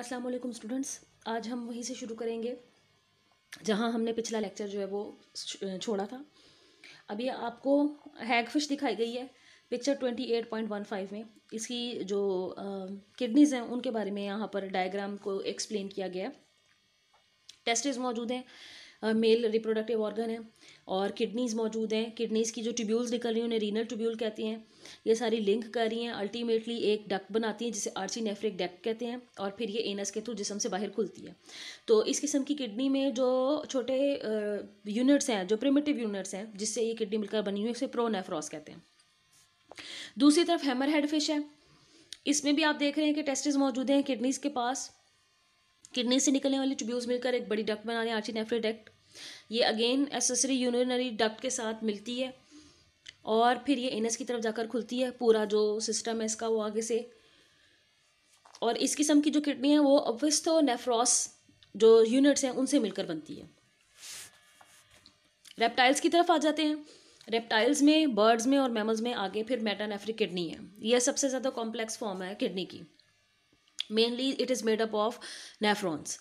अस्सलाम वालेकुम स्टूडेंट्स आज हम वहीं से शुरू करेंगे जहां हमने पिछला लेक्चर जो है वो छोड़ा था अभी आपको हैगफिश दिखाई गई है picture twenty eight point one five में इसकी जो किडनीज़ हैं उनके बारे में यहाँ पर डायग्राम को एक्सप्लेन किया गया है टेस्टेज मौजूद हैं मेल रिप्रोडक्टिव ऑर्गन है और किडनीज़ मौजूद हैं किडनीज़ की जो ट्यूब्यूल्स निकल रही हैं उन्हें रीनल ट्यूब्यूल कहते हैं ये सारी लिंक कर रही हैं अल्टीमेटली एक डक बनाती हैं जिसे आर्ची नेफ्रिक डक कहते हैं और फिर ये एनस के थ्रू जिसम से बाहर खुलती है तो इस किस्म की किडनी में जो छोटे यूनिट्स हैं जो प्रिमेटिव यूनिट्स हैं जिससे ये किडनी मिलकर बनी हुई है उसे प्रो नेफ्रॉस कहते हैं दूसरी तरफ हैमर हेड फिश है इसमें भी आप देख रहे हैं कि टेस्टिस मौजूद हैं किडनीज़ के पास किडनी से निकलने वाले ट्यूब्यूल्स मिलकर एक बड़ी डक्ट बना रहे हैं आर्चीनेफ्रेट डक्ट ये अगेन एसेसरी यूनरी डक्ट के साथ मिलती है और फिर ये एनएस की तरफ जाकर खुलती है पूरा जो सिस्टम है इसका वो आगे से और इस किस्म की जो किडनी है वो अवस्थो नेफ्रॉस जो यूनिट्स हैं उनसे मिलकर बनती है रेप्टाइल्स की तरफ आ जाते हैं रेप्टाइल्स में बर्ड्स में और मैमल्स में आगे फिर मेटानेफ्रिक किडनी है यह सबसे ज़्यादा कॉम्प्लेक्स फॉर्म है किडनी की mainly it is made up of nephrons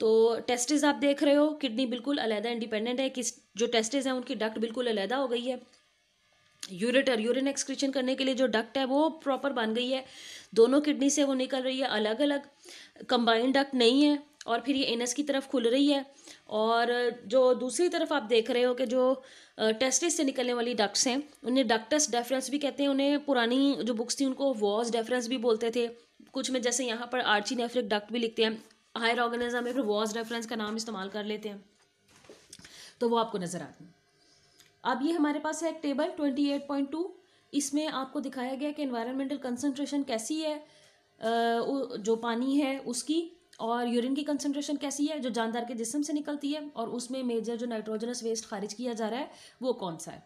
तो टेस्टिस आप देख रहे हो किडनी बिल्कुल अलहदा इंडिपेंडेंट है किस जो टेस्टिस हैं उनकी डक्ट बिल्कुल अलहदा हो गई है यूरेटर यूरिन एक्सक्रीशन करने के लिए जो डक्ट है वो प्रॉपर बन गई है दोनों किडनी से वो निकल रही है अलग अलग कंबाइंड डक्ट नहीं है और फिर ये एनस की तरफ खुल रही है और जो दूसरी तरफ आप देख रहे हो कि जो टेस्टिस से निकलने वाली डक्ट्स हैं उन्हें डक्टस डेफरेंस भी कहते हैं उन्हें पुरानी जो बुक्स थी उनको वॉज डेफरेंस भी बोलते थे कुछ में जैसे यहाँ पर आर्ची नेफ्रिक डक्ट भी लिखते हैं हायर ऑर्गेनिज्म में फिर वॉज रेफरेंस का नाम इस्तेमाल कर लेते हैं तो वो आपको नज़र आती है अब ये हमारे पास है table twenty eight point two इसमें आपको दिखाया गया कि इन्वायरमेंटल कंसनट्रेशन कैसी है जो पानी है उसकी और यूरिन की कंसनट्रेशन कैसी है जो जानदार के जिसम से निकलती है और उसमें मेजर जो नाइट्रोजनस वेस्ट खारिज किया जा रहा है वो कौन सा है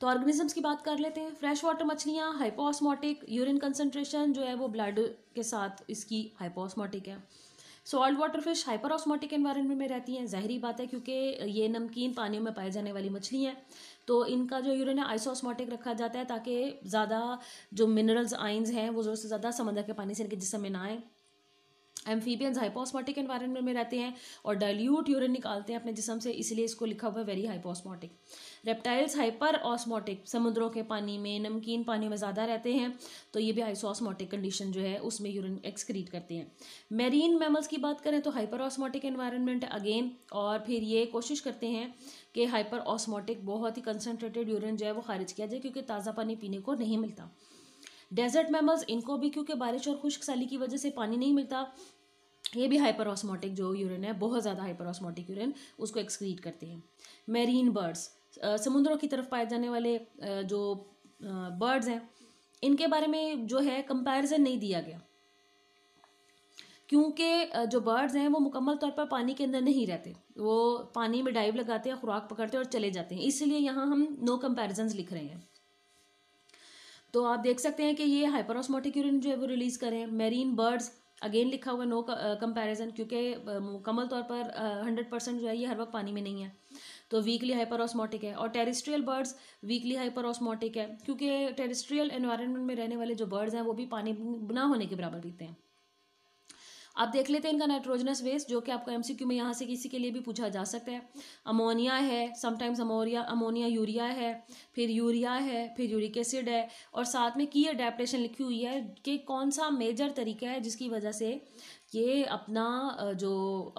तो ऑर्गेनिजम्स की बात कर लेते हैं फ्रेश वाटर मछलियाँ हाइपोस्मोटिक यूरिन कंसनट्रेशन जो है वो ब्लड के साथ इसकी हाइपोस्मोटिक है salt water fish hyper osmotic environment में रहती हैं जहरी बात है क्योंकि ये नमकीन पानियों में पाए जाने वाली मछली हैं तो इनका जो यूरिन है आइसोस्मोटिक रखा जाता है ताकि ज़्यादा जो मिनरल्स आइंस हैं वो ज़रूर से ज़्यादा समंदर के पानी से इनके जिसम में ना आएँ एम्फीबियंस हाइपोस्मोटिक एनवायरनमेंट में रहते हैं और डाइल्यूट यूरिन निकालते हैं अपने जिसम से इसलिए इसको लिखा हुआ है very hypoosmotic reptiles hyper osmotic समुद्रों के पानी में नमकीन पानी में ज़्यादा रहते हैं तो ये भी हाइसोस्मोटिक कंडीशन जो है उसमें यूरिन एक्सक्रीट करते हैं मेरीन मैमल्स की बात करें तो हाइपर ऑस्मोटिक एनवायरनमेंट अगेन और फिर ये कोशिश करते हैं कि हाइपर ऑस्मोटिक बहुत ही कंसनट्रेटेड यूरिन जो है वो खारिज किया जाए क्योंकि ताज़ा पानी पीने को नहीं मिलता डेजर्ट मैमल्स इनको भी क्योंकि बारिश और खुश्क साली की वजह से पानी नहीं मिलता ये भी हाइपर ऑस्मोटिक जो यूरिन है बहुत ज़्यादा हाइपर ऑस्मोटिक यूरिन उसको एक्सक्रीट करते हैं मेरीन बर्ड्स समुद्रों की तरफ पाए जाने वाले जो बर्ड्स हैं इनके बारे में जो है कंपैरिजन नहीं दिया गया क्योंकि जो बर्ड्स हैं वो मुकम्मल तौर पर पानी के अंदर नहीं रहते वो पानी में डाइव लगाते हैं खुराक पकड़ते हैं और चले जाते हैं इसलिए यहाँ हम नो कंपैरिजन लिख रहे हैं तो आप देख सकते हैं कि ये हाइपरऑस्मोटिक यूरिन जो है वो रिलीज़ करें मेरीन बर्ड्स अगेन लिखा हुआ नो कंपैरिजन uh, क्योंकि uh, मुकम्मल तौर पर हंड्रेड uh, परसेंट जो है ये हर वक्त पानी में नहीं है तो वीकली ऑस्मोटिक है और टेरिस्ट्रियल बर्ड्स वीकली ऑस्मोटिक है क्योंकि टेरिस्ट्रियल एनवायरनमेंट में रहने वाले जो बर्ड्स हैं वो भी पानी ना होने के बराबर पीते हैं आप देख लेते हैं इनका नाइट्रोजनस वेस्ट जो कि आपका एमसीक्यू में यहाँ से किसी के लिए भी पूछा जा सकता है अमोनिया है समटाइम्स अमोरिया अमोनिया यूरिया है फिर यूरिया है फिर यूरिक एसिड है और साथ में की अडेप्टेशन लिखी हुई है कि कौन सा मेजर तरीका है जिसकी वजह से ये अपना जो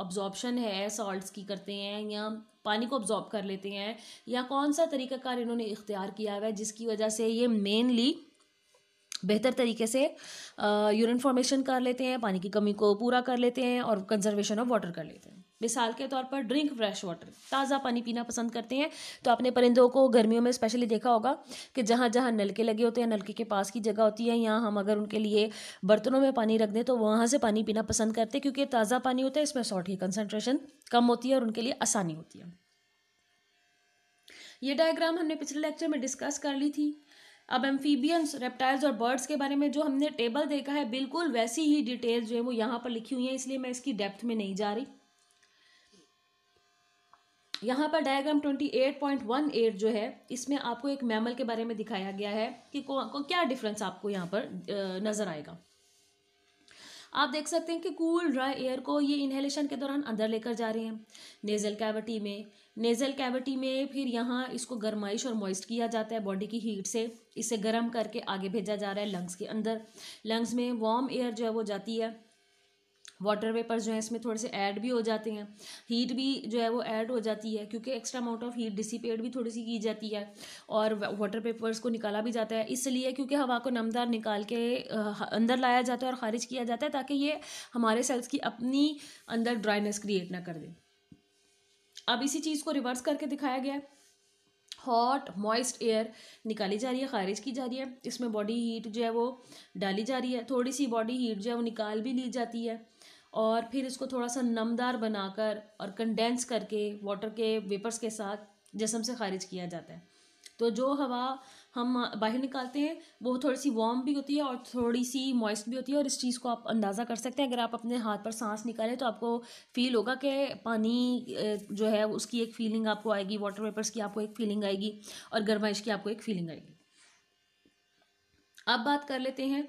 अब्जॉर्बशन है सॉल्ट्स की करते हैं या पानी को ऑब्जॉर्ब कर लेते हैं या कौन सा तरीकाकार इन्होंने इख्तियार किया हुआ है जिसकी वजह से ये मेनली बेहतर तरीके से यूरिन फॉर्मेशन कर लेते हैं पानी की कमी को पूरा कर लेते हैं और कंजर्वेशन ऑफ वाटर कर लेते हैं मिसाल के तौर पर ड्रिंक फ्रेश वाटर ताज़ा पानी पीना पसंद करते हैं तो आपने परिंदों को गर्मियों में स्पेशली देखा होगा कि जहाँ जहाँ नलके लगे होते हैं नलके के पास की जगह होती है यहाँ हम अगर उनके लिए बर्तनों में पानी रख दें तो वहाँ से पानी पीना पसंद करते हैं क्योंकि ताज़ा पानी होता है इसमें सॉल्ट की कंसनट्रेशन कम होती है और उनके लिए आसानी होती है ये डायग्राम हमने पिछले लेक्चर में डिस्कस कर ली थी अब एम्फीबियंस रेप्टाइल्स और बर्ड्स के बारे में जो हमने टेबल देखा है बिल्कुल वैसी ही डिटेल्स जो है वो यहाँ पर लिखी हुई है इसलिए मैं इसकी डेप्थ में नहीं जा रही यहाँ पर diagram twenty eight point one eight जो है इसमें आपको एक मैमल के बारे में दिखाया गया है कि को, को क्या डिफरेंस आपको यहाँ पर नज़र आएगा आप देख सकते हैं कि कूल ड्राई एयर को ये इन्हेलेशन के दौरान अंदर लेकर जा रहे हैं नेजल कैविटी में नेज़ल कैविटी में फिर यहाँ इसको गर्माइश और मॉइस्ट किया जाता है बॉडी की हीट से इसे गर्म करके आगे भेजा जा रहा है लंग्स के अंदर लंग्स में वार्म एयर जो है वो जाती है वाटर वेपर जो है इसमें थोड़े से ऐड भी हो जाते हैं हीट भी जो है वो ऐड हो जाती है क्योंकि extra amount of heat dissipate भी थोड़ी सी की जाती है और वाटर पेपर्स को निकाला भी जाता है इसलिए क्योंकि हवा को नमदार निकाल के अंदर लाया जाता है और ख़ारिज किया जाता है ताकि ये हमारे सेल्स की अपनी अंदर ड्राइनेस क्रिएट ना कर दें अब इसी चीज़ को रिवर्स करके दिखाया गया है हॉट मॉइस्ट एयर निकाली जा रही है खारिज की जा रही है इसमें बॉडी हीट जो है वो डाली जा रही है थोड़ी सी बॉडी हीट जो है वो निकाल भी ली जाती है और फिर इसको थोड़ा सा नमदार बनाकर और कंडेंस करके वाटर के वेपर्स के साथ जिसम से खारिज किया जाता है तो जो हवा हम बाहर निकालते हैं वो थोड़ी सी वार्म भी होती है और थोड़ी सी मॉइस्ट भी होती है और इस चीज़ को आप अंदाज़ा कर सकते हैं अगर आप अपने हाथ पर सांस निकालें तो आपको फील होगा कि पानी जो है उसकी एक फीलिंग आपको आएगी वाटर वेपर्स की आपको एक फीलिंग आएगी और गर्माइश की आपको एक फीलिंग आएगी अब बात कर लेते हैं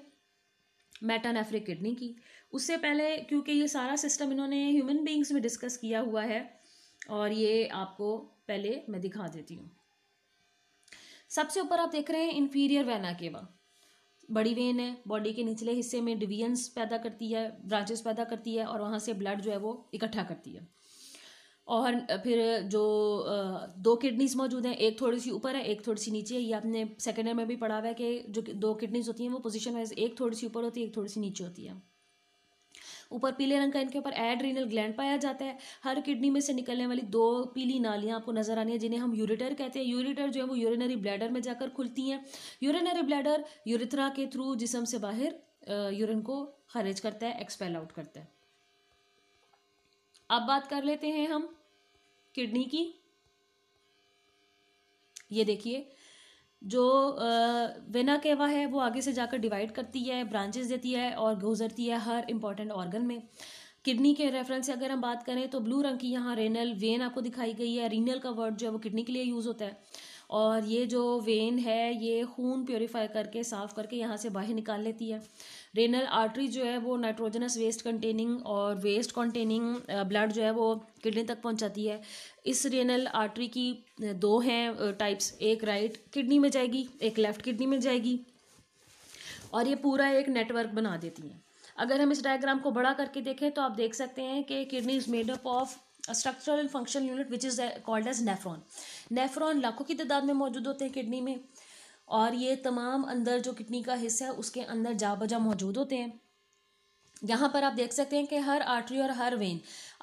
मेटानेफ्रिक किडनी की उससे पहले क्योंकि ये सारा सिस्टम इन्होंने ह्यूमन बींग्स में डिस्कस किया हुआ है और ये आपको पहले मैं दिखा देती हूँ सबसे ऊपर आप देख रहे हैं इन्फीरियर वेना केवा बड़ी वेन है बॉडी के निचले हिस्से में डिवियंस पैदा करती है ब्रांचेस पैदा करती है और वहाँ से ब्लड जो है वो इकट्ठा करती है और फिर जो दो किडनीज मौजूद हैं एक थोड़ी सी ऊपर है एक थोड़ी सी नीचे है ये आपने सेकेंड ईयर में भी पढ़ा हुआ है कि जो दो किडनीज होती हैं वो पोजीशन वाइज एक थोड़ी सी ऊपर होती है एक थोड़ी सी नीचे होती है ऊपर पीले रंग का इनके ऊपर एड्रीनल ग्लैंड पाया जाता है हर किडनी में से निकलने वाली दो पीली नालियाँ आपको नजर आनी है जिन्हें हम यूरिटर कहते हैं यूरिटर जो है वो यूरिनरी ब्लैडर में जाकर खुलती हैं यूरिनरी ब्लैडर यूरिथ्रा के थ्रू जिसम से बाहर यूरिन को खारिज करता है एक्सपेल आउट करता है अब बात कर लेते हैं हम किडनी की ये देखिए जो वेना केवा है वो आगे से जाकर डिवाइड करती है ब्रांचेस देती है और गुजरती है हर इंपॉर्टेंट ऑर्गन में किडनी के रेफरेंस से अगर हम बात करें तो ब्लू रंग की यहाँ रेनल वेन आपको दिखाई गई है रीनल का वर्ड जो है वो किडनी के लिए यूज़ होता है और ये जो वेन है ये खून प्योरीफाई करके साफ़ करके यहाँ से बाहर निकाल लेती है रेनल आर्टरी जो है वो नाइट्रोजनस वेस्ट कंटेनिंग और वेस्ट कंटेनिंग ब्लड जो है वो किडनी तक पहुँचाती है इस रेनल आर्टरी की दो हैं टाइप्स एक राइट किडनी में जाएगी एक लेफ़्ट किडनी में जाएगी और ये पूरा एक नेटवर्क बना देती हैं अगर हम इस डायग्राम को बड़ा करके देखें तो आप देख सकते हैं कि kidney is made up of structural and functional unit which is called as nephron nephron लाखों की तादाद में मौजूद होते हैं किडनी में और ये तमाम अंदर जो किडनी का हिस्सा है उसके अंदर जा बजा मौजूद होते हैं यहाँ पर आप देख सकते हैं कि हर आर्टरी और हर वेन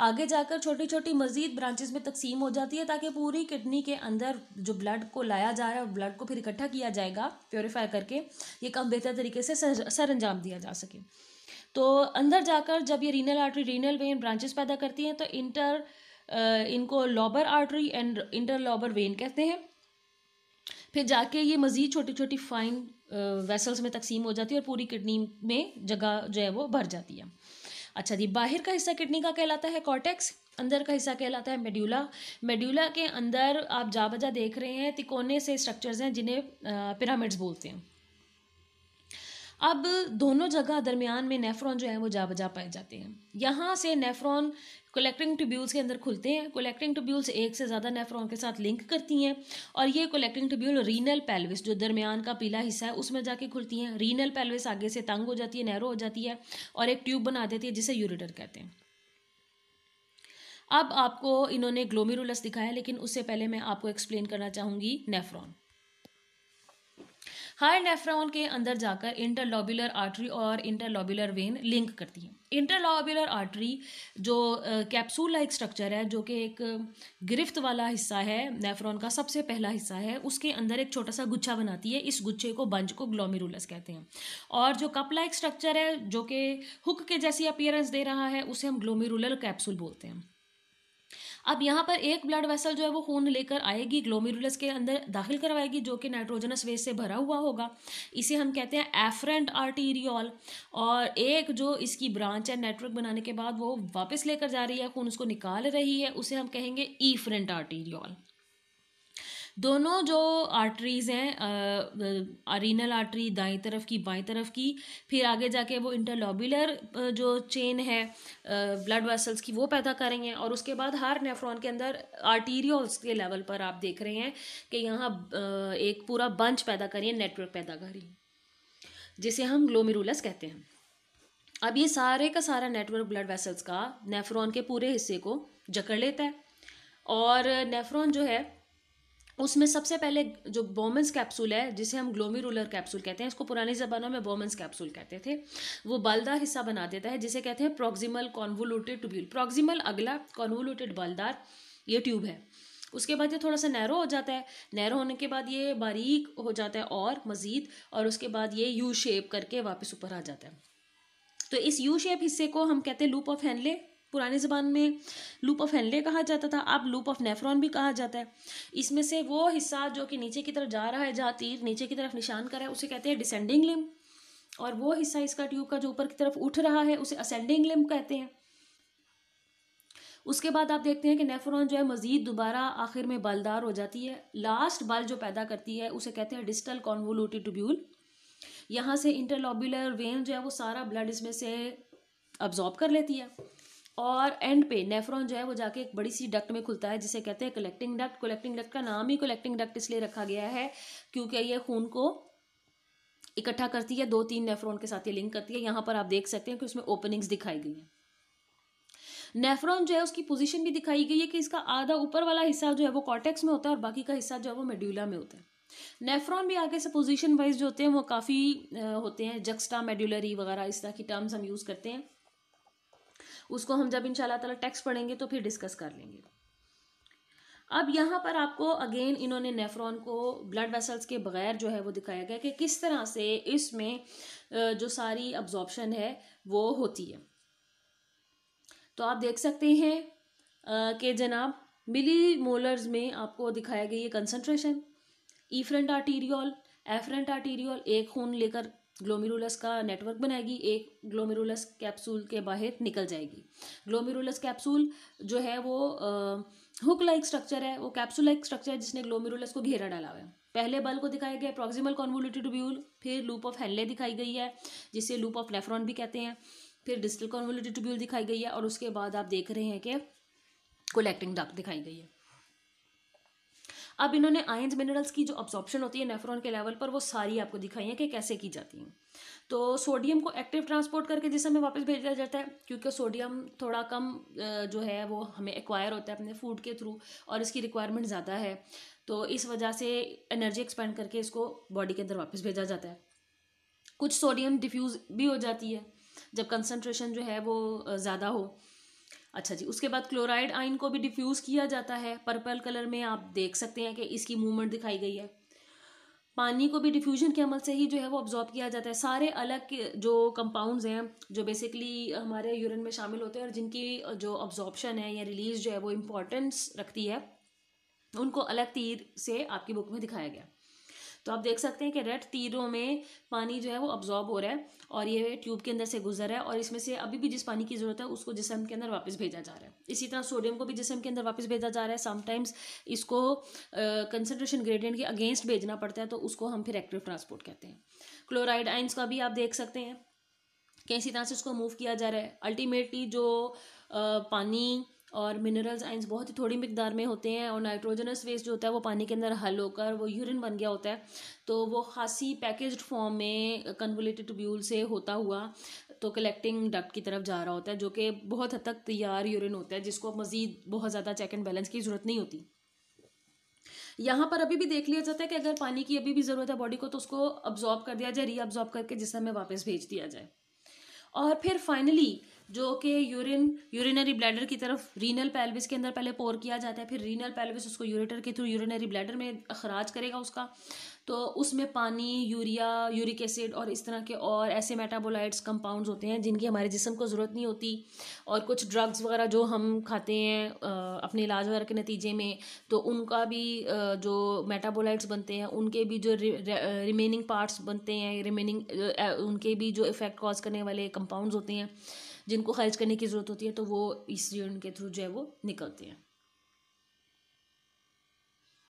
आगे जाकर छोटी छोटी मजीद ब्रांचेस में तकसीम हो जाती है ताकि पूरी किडनी के अंदर जो ब्लड को लाया जा रहा है और ब्लड को फिर इकट्ठा किया जाएगा प्योरीफाई करके ये कम बेहतर तरीके से सर अंजाम दिया जा सके तो अंदर जाकर जब ये renal artery renal vein branches पैदा करती हैं तो इंटर इनको lobar artery and inter lobar vein कहते हैं फिर जाके ये मज़ीद छोटी छोटी फाइन वेसल्स में तकसीम हो जाती है और पूरी किडनी में जगह जो है वो भर जाती है अच्छा जी बाहर का हिस्सा किडनी का कहलाता है कॉटेक्स अंदर का हिस्सा कहलाता है मेड्यूला मेड्यूला के अंदर आप जा बजा देख रहे हैं तिकोने से स्ट्रक्चर्स हैं जिन्हें पिरामिड्स बोलते हैं अब दोनों जगह दरमियान में नेफ्रॉन जो है वो जा बजा पाए जाते हैं यहाँ से नेफ्रॉन कोलेक्टिंग ट्यूब्यूल्स के अंदर खुलते हैं कोलेक्टिंग ट्यूब्यूल्स एक से ज़्यादा नेफ्रॉन के साथ लिंक करती हैं और ये कोलेक्टिंग ट्यूब्यूल रीनल पेल्विस जो दरमियान का पीला हिस्सा है उसमें जाके खुलती हैं रीनल पेल्विस आगे से तंग हो जाती है नैरो हो जाती है और एक ट्यूब बना देती है जिसे यूरिटर कहते हैं अब आपको इन्होंने ग्लोमिरुलस दिखाया लेकिन उससे पहले मैं आपको एक्सप्लेन करना चाहूँगी नेफ्रॉन हर नेफ्रॉन के अंदर जाकर इंटरलॉबुलर आर्टरी और इंटरलॉबुलर वेन लिंक करती है इंटरलॉबुलर आर्टरी जो कैप्सूल लाइक स्ट्रक्चर है जो कि एक गिरफ्त वाला हिस्सा है नेफ्रॉन का सबसे पहला हिस्सा है उसके अंदर एक छोटा सा गुच्छा बनाती है इस गुच्छे को बंज को ग्लोमेरुलस कहते हैं और जो कप लाइक स्ट्रक्चर है जो कि हुक के जैसी अपियरेंस दे रहा है उसे हम ग्लोमेरुलर कैप्सूल बोलते हैं अब यहाँ पर एक ब्लड वेसल जो है वो खून लेकर आएगी ग्लोमेरुलस के अंदर दाखिल करवाएगी जो कि नाइट्रोजनस वेज से भरा हुआ होगा इसे हम कहते हैं एफरेंट आर्टीरियल और एक जो इसकी ब्रांच है नेटवर्क बनाने के बाद वो वापस लेकर जा रही है खून उसको निकाल रही है उसे हम कहेंगे ईफरेंट आर्टीरियल दोनों जो आर्टरीज़ हैं अरिनल आर्टरी दाई तरफ की बाई तरफ की फिर आगे जाके वो इंटरलॉबुलर जो चेन है ब्लड वेसल्स की वो पैदा करेंगे और उसके बाद हर नेफ्रॉन के अंदर आर्टीरियल्स के लेवल पर आप देख रहे हैं कि यहाँ एक पूरा बंच पैदा करिए नेटवर्क पैदा करिए जिसे हम ग्लोमेरुलस कहते हैं अब ये सारे का सारा नेटवर्क ब्लड वेसल्स का नेफ्रॉन के पूरे हिस्से को जकड़ लेता है और नेफ्रॉन जो है उसमें सबसे पहले जो बोमेंस कैप्सूल है जिसे हम ग्लोमी रूलर कैप्सूल कहते हैं इसको पुरानी ज़बानों में बोमेंस कैप्सूल कहते थे वो बलदार हिस्सा बना देता है जिसे कहते हैं प्रोक्सिमल कॉन्वोलूटेड ट्यूब्यूल प्रोक्सिमल अगला कॉन्वोलूटेड बलदार ये ट्यूब है उसके बाद ये थोड़ा सा नैरो हो जाता है नैरो होने के बाद ये बारीक हो जाता है और मज़ीद और उसके बाद ये यू शेप करके वापस ऊपर आ जाता है तो इस यू शेप हिस्से को हम कहते हैं लूप ऑफ हैंडले पुराने जबान में लूप ऑफ हेनले कहा जाता था अब लूप ऑफ नेफ्रॉन भी कहा जाता है इसमें से वो हिस्सा जो कि नीचे की तरफ जा रहा है जहाँ तीर नीचे की तरफ निशान करा है उसे कहते हैं डिसेंडिंग लिम और वो हिस्सा इसका ट्यूब का जो ऊपर की तरफ उठ रहा है उसे असेंडिंग लिम कहते हैं उसके बाद आप देखते हैं कि नेफ्रॉन जो है मज़ीद दोबारा आखिर में बलदार हो जाती है लास्ट बल जो पैदा करती है उसे कहते हैं डिस्टल कॉन्वोलूटी ट्यूब्यूल यहाँ से इंटरलॉबुलर वेन जो है वो सारा ब्लड इसमें से अब्जॉर्ब कर लेती है और एंड पे नेफ्रॉन जो है वो जाके एक बड़ी सी डक्ट में खुलता है जिसे कहते हैं कलेक्टिंग डक्ट कलेक्टिंग डक्ट का नाम ही कलेक्टिंग डक्ट इसलिए रखा गया है क्योंकि ये खून को इकट्ठा करती है दो तीन नेफ्रॉन के साथ ये लिंक करती है यहाँ पर आप देख सकते हैं कि उसमें ओपनिंग्स दिखाई गई हैं नेफ्रॉन जो है उसकी पोजीशन भी दिखाई गई है कि इसका आधा ऊपर वाला हिस्सा जो है वो कॉटेक्स में होता है और बाकी का हिस्सा जो है वो मेड्यूला में होता है नेफ्रॉन भी आगे से पोजीशन वाइज जो होते हैं वो काफ़ी होते हैं जक्स्टा मेड्यूलरी वगैरह इस तरह की टर्म्स हम यूज़ करते हैं उसको हम जब इंशाल्लाह ताला टेक्स्ट पढ़ेंगे तो फिर डिस्कस कर लेंगे अब यहाँ पर आपको अगेन इन्होंने नेफ्रॉन को ब्लड वेसल्स के बगैर जो है वो दिखाया गया कि किस तरह से इसमें जो सारी अब्जॉर्प्शन है वो होती है तो आप देख सकते हैं कि जनाब मिली मोलर्स में आपको दिखाया गया ये concentration efferent arteriole afferent arteriole एक खून लेकर ग्लोमेरुलस का नेटवर्क बनाएगी एक ग्लोमेरुलस कैप्सूल के बाहर निकल जाएगी ग्लोमेरुलस कैप्सूल जो है वो हुक लाइक स्ट्रक्चर है वो कैप्सूल लाइक स्ट्रक्चर है जिसने ग्लोमेरुलस को घेरा डाला हुआ है पहले बल को दिखाया गया प्रॉक्सिमल कॉन्वोल्यूटेड ट्यूब्यूल फिर लूप ऑफ हेनले दिखाई गई है जिसे लूप ऑफ नेफ्रॉन भी कहते हैं फिर डिस्टल कॉन्वोल्यूटेड ट्यूब्यूल दिखाई गई है और उसके बाद आप देख रहे हैं कि कोलेक्टिंग डक दिखाई गई है अब इन्होंने आयंस मिनरल्स की जो ऑब्जॉर्प्शन होती है नेफ्रॉन के लेवल पर वो सारी आपको दिखाई है कि कैसे की जाती हैं तो सोडियम को एक्टिव ट्रांसपोर्ट करके जिसमें वापस भेज दिया जाता है क्योंकि सोडियम थोड़ा कम जो है वो हमें एक्वायर होता है अपने फूड के थ्रू और इसकी रिक्वायरमेंट ज़्यादा है तो इस वजह से एनर्जी एक्सपेंड करके इसको बॉडी के अंदर वापस भेजा जाता है कुछ सोडियम डिफ्यूज़ भी हो जाती है जब कंसनट्रेशन जो है वो ज़्यादा हो अच्छा जी उसके बाद क्लोराइड आइन को भी डिफ्यूज़ किया जाता है पर्पल कलर में आप देख सकते हैं कि इसकी मूवमेंट दिखाई गई है पानी को भी डिफ्यूजन के अमल से ही जो है वो ऑब्जॉर्ब किया जाता है सारे अलग जो कंपाउंड्स हैं जो बेसिकली हमारे यूरिन में शामिल होते हैं और जिनकी जो ऑब्जॉर्बशन है या रिलीज जो है वो इम्पोर्टेंस रखती है उनको अलग तीर से आपकी बुक में दिखाया गया तो आप देख सकते हैं कि रेड तीरों में पानी जो है वो अब्जॉर्ब हो रहा है और ये ट्यूब के अंदर से गुजर रहा है और इसमें से अभी भी जिस पानी की ज़रूरत है उसको जिसम के अंदर वापस भेजा जा रहा है इसी तरह सोडियम को भी जिसम के अंदर वापस भेजा जा रहा है समटाइम्स इसको कंसनट्रेशन ग्रेडियंट के अगेंस्ट भेजना पड़ता है तो उसको हम फिर एक्टिव ट्रांसपोर्ट कहते हैं क्लोराइड आइंस का भी आप देख सकते हैं कि इसी तरह से उसको मूव किया जा रहा है अल्टीमेटली जो आ, पानी और मिनरल्स आइंस बहुत ही थोड़ी मकदार में होते हैं और नाइट्रोजनस वेस्ट जो होता है वो पानी के अंदर हल होकर वो यूरिन बन गया होता है तो वो खासी पैकेज फॉर्म में कन्वलेटेड ट्यूब्यूल से होता हुआ तो कलेक्टिंग डक्ट की तरफ जा रहा होता है जो कि बहुत हद तक तैयार यूरिन होता है जिसको मज़ीद बहुत ज़्यादा चेक एंड बैलेंस की ज़रूरत नहीं होती यहाँ पर अभी भी देख लिया जाता है कि अगर पानी की अभी भी ज़रूरत है बॉडी को तो उसको अब्जॉर्ब कर दिया जाए रीअब्जॉर्ब करके जिसमें वापस भेज दिया जाए और फिर फाइनली जो कि यूरिन यूरिनरी ब्लैडर की तरफ रीनल पैल्विस के अंदर पहले पोर किया जाता है फिर रीनल पैलविस उसको यूरेटर के थ्रू यूरिनरी ब्लैडर में अखराज करेगा उसका तो उसमें पानी यूरिया यूरिक एसिड और इस तरह के और ऐसे मेटाबोलाइट्स कंपाउंड्स होते हैं जिनकी हमारे जिसम को ज़रूरत नहीं होती और कुछ ड्रग्स वगैरह जो हम खाते हैं अपने इलाज वगैरह के नतीजे में तो उनका भी जो मेटाबोलाइट्स बनते हैं उनके भी जो रिमेनिंग पार्ट्स बनते हैं रिमेनिंग उनके भी जो इफ़ेक्ट कॉज करने वाले कंपाउंड्स होते हैं जिनको खर्च करने की ज़रूरत होती है तो वो इस ऋण के थ्रू जो है वो निकलते हैं